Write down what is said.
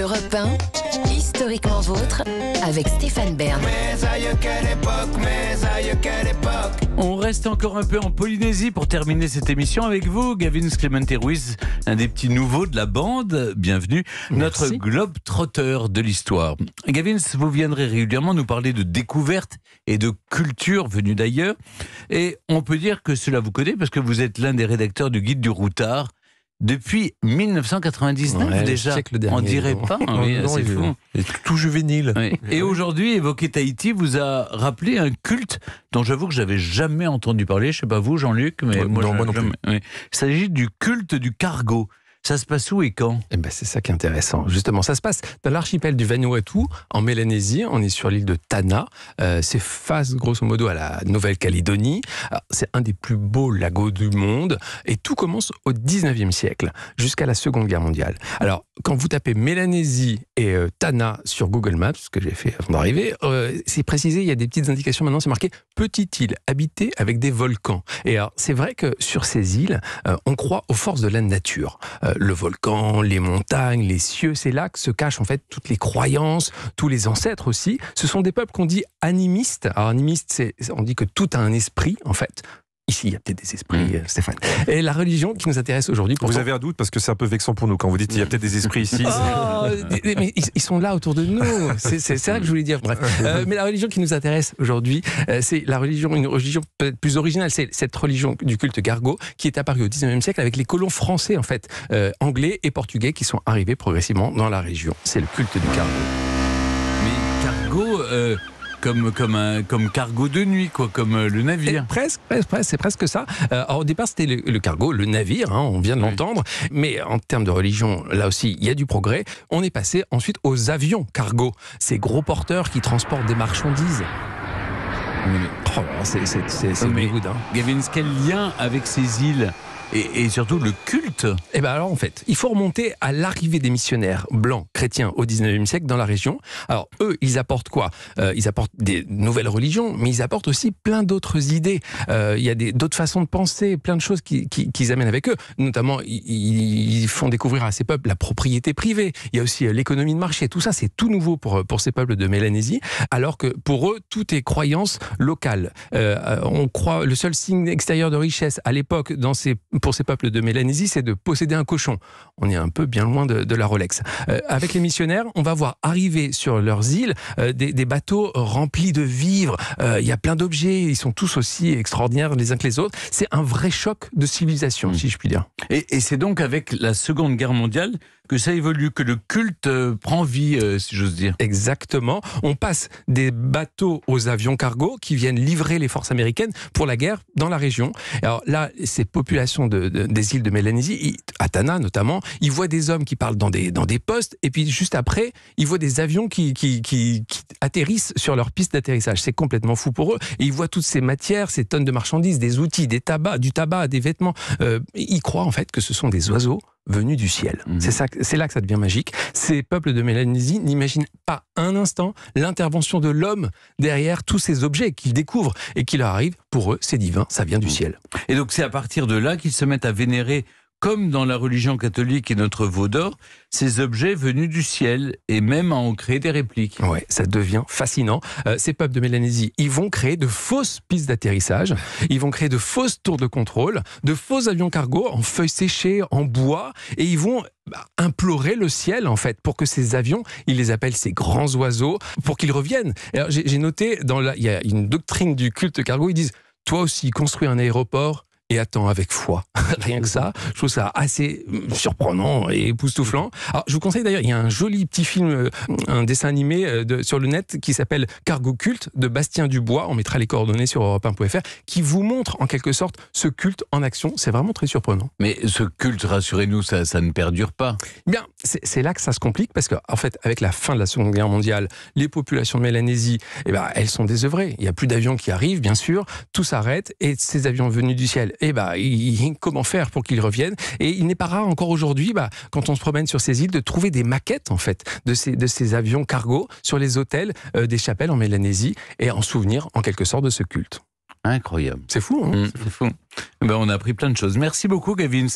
Europe 1, historiquement vôtre, avec Stéphane Bern. On reste encore un peu en Polynésie pour terminer cette émission avec vous, Gavin Clemente Ruiz, un des petits nouveaux de la bande. Bienvenue, notre globe trotteur de l'histoire. Gavin, vous viendrez régulièrement nous parler de découvertes et de cultures venues d'ailleurs. Et on peut dire que cela vous connaît parce que vous êtes l'un des rédacteurs du guide du routard depuis 1999 déjà. On dirait pas. Hein, c'est fou. Tout juvénile. Et aujourd'hui, évoquer Tahiti vous a rappelé un culte dont j'avoue que j'avais jamais entendu parler. Je sais pas vous, Jean-Luc, mais moi, je. moi non plus. Il s'agit du culte du cargo. Ça se passe où et quand eh ben C'est ça qui est intéressant. Justement, ça se passe dans l'archipel du Vanuatu, en Mélanésie. On est sur l'île de Tana. Euh, c'est face, grosso modo, à la Nouvelle-Calédonie. C'est un des plus beaux lagos du monde. Et tout commence au 19e siècle, jusqu'à la Seconde Guerre mondiale. Alors, quand vous tapez Mélanésie et euh, Tana sur Google Maps, ce que j'ai fait avant d'arriver, euh, c'est précisé, il y a des petites indications maintenant. C'est marqué petite île habitée avec des volcans. Et alors, c'est vrai que sur ces îles, on croit aux forces de la nature le volcan, les montagnes, les cieux, ces lacs se cachent en fait toutes les croyances, tous les ancêtres aussi. Ce sont des peuples qu'on dit animistes. Alors animiste, on dit que tout a un esprit en fait il y a peut-être des esprits, mmh. euh, Stéphane. Et la religion qui nous intéresse aujourd'hui. Vous avez un doute parce que c'est un peu vexant pour nous quand vous dites il y a peut-être des esprits ici. Oh, mais ils, sont là autour de nous. C'est ça que je voulais dire. Euh, mais la religion qui nous intéresse aujourd'hui, euh, c'est la religion, une religion peut-être plus originale. C'est cette religion du culte Gargot qui est apparue au 19e siècle avec les colons français, en fait, anglais et portugais qui sont arrivés progressivement dans la région. C'est le culte du Gargot. Mais Gargot comme, comme, un, comme cargo de nuit, quoi, comme euh, le navire. Presque, presque, c'est presque ça. Euh, au départ, c'était le, cargo, le navire, hein, on vient de l'entendre. Mais en termes de religion, là aussi, il y a du progrès. On est passé ensuite aux avions cargo, ces gros porteurs qui transportent des marchandises. Oh, c'est, c'est, c'est, mais, hein. quel lien avec ces îles et, surtout le culte Eh bien alors en fait, il faut remonter à l'arrivée des missionnaires blancs chrétiens au 19e siècle dans la région. Alors eux, ils apportent quoi euh, Ils apportent des nouvelles religions, mais ils apportent aussi plein d'autres idées. Euh, il y a d'autres façons de penser, plein de choses qu'ils amènent avec eux. Notamment, ils, font découvrir à ces peuples la propriété privée. Il y a aussi euh, l'économie de marché. Tout ça, c'est tout nouveau pour, pour ces peuples de Mélanésie, alors que pour eux, tout est croyance locale. on croit le seul signe extérieur de richesse à l'époque dans ces pour ces peuples de Mélanésie, c'est de posséder un cochon. On est un peu bien loin de, la Rolex. Euh, avec les missionnaires, on va voir arriver sur leurs îles euh, des, bateaux remplis de vivres. Euh, il y a plein d'objets, ils sont tous aussi extraordinaires les uns que les autres. C'est un vrai choc de civilisation, hmm. si je puis dire. et c'est donc avec la Seconde Guerre mondiale que ça évolue, que le culte euh, prend vie, euh, si j'ose dire. Exactement. On passe des bateaux aux avions cargo qui viennent livrer les forces américaines pour la guerre dans la région. Alors là, ces populations des îles de Mélanésie, Atana notamment, ils voient des hommes qui parlent dans des, dans des postes, et puis juste après, ils voient des avions qui, qui, qui, atterrissent sur leur piste d'atterrissage. C'est complètement fou pour eux. Et ils voient toutes ces matières, ces tonnes de marchandises, des outils, des tabacs, du tabac, des vêtements. Euh, ils croient en fait que ce sont des oiseaux Venu du ciel. Mhm. C'est c'est là que ça devient magique. Ces peuples de Mélanésie n'imaginent pas un instant l'intervention de l'homme derrière tous ces objets qu'ils découvrent et qui leur arrivent. Pour eux, c'est divin, ça vient du mhm. ciel. Et donc c'est à partir de là qu'ils se mettent à vénérer comme dans la religion catholique et notre veau ces objets venus du ciel et même à en créer des répliques. Oui, ça devient fascinant. Euh, ces peuples de Mélanésie, ils vont créer de fausses pistes d'atterrissage, ils vont créer de fausses tours de contrôle, de faux avions cargo en feuilles séchées, en bois, et ils vont bah, implorer le ciel en fait pour que ces avions, ils les appellent ces grands oiseaux, pour qu'ils reviennent. J'ai noté dans il y a une doctrine du culte cargo, ils disent toi aussi construis un aéroport et attend avec foi. Rien que ça, je trouve ça assez euh, surprenant et époustouflant. Alors, je vous conseille d'ailleurs, il y a un joli petit film, euh, un dessin animé euh, de, sur le net qui s'appelle Cargo Culte de Bastien Dubois. On mettra les coordonnées sur europe1.fr qui vous montre en quelque sorte ce culte en action. C'est vraiment très surprenant. Mais ce culte, rassurez-nous, ça, ne perdure pas. Eh bien, c'est là que ça se complique parce qu'en en fait, avec la fin de la Seconde Guerre mondiale, les populations de Mélanésie, eh ben, elles sont désœuvrées. Il n'y a plus d'avions qui arrivent, bien sûr. Tout s'arrête et ces avions venus du ciel et eh bah, ben, comment faire pour qu'ils reviennent Et il n'est pas rare encore aujourd'hui, bah, quand on se promène sur ces îles, de trouver des maquettes en fait de ces, avions cargo sur les hôtels euh, des chapelles en Mélanésie et en souvenir en quelque sorte de ce culte. Incroyable. C'est fou, hein? mmh. C'est fou. Ben, on a appris plein de choses. Merci beaucoup, Gavins.